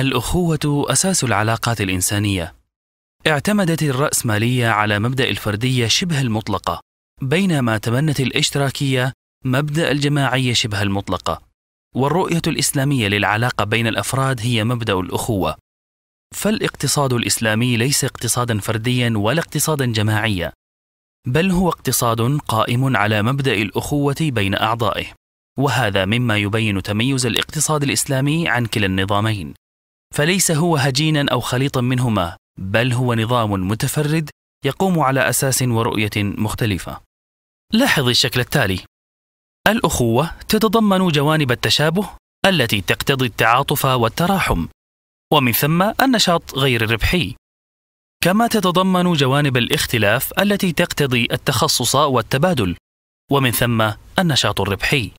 الأخوة أساس العلاقات الإنسانية. اعتمدت الرأسمالية على مبدأ الفردية شبه المطلقة، بينما تبنت الاشتراكية مبدأ الجماعية شبه المطلقة. والرؤية الإسلامية للعلاقة بين الأفراد هي مبدأ الأخوة. فالاقتصاد الإسلامي ليس اقتصادا فرديا ولا اقتصادا جماعيا، بل هو اقتصاد قائم على مبدأ الأخوة بين أعضائه. وهذا مما يبين تميز الاقتصاد الإسلامي عن كلا النظامين. فليس هو هجينا او خليطا منهما بل هو نظام متفرد يقوم على اساس ورؤيه مختلفه لاحظ الشكل التالي الاخوه تتضمن جوانب التشابه التي تقتضي التعاطف والتراحم ومن ثم النشاط غير الربحي كما تتضمن جوانب الاختلاف التي تقتضي التخصص والتبادل ومن ثم النشاط الربحي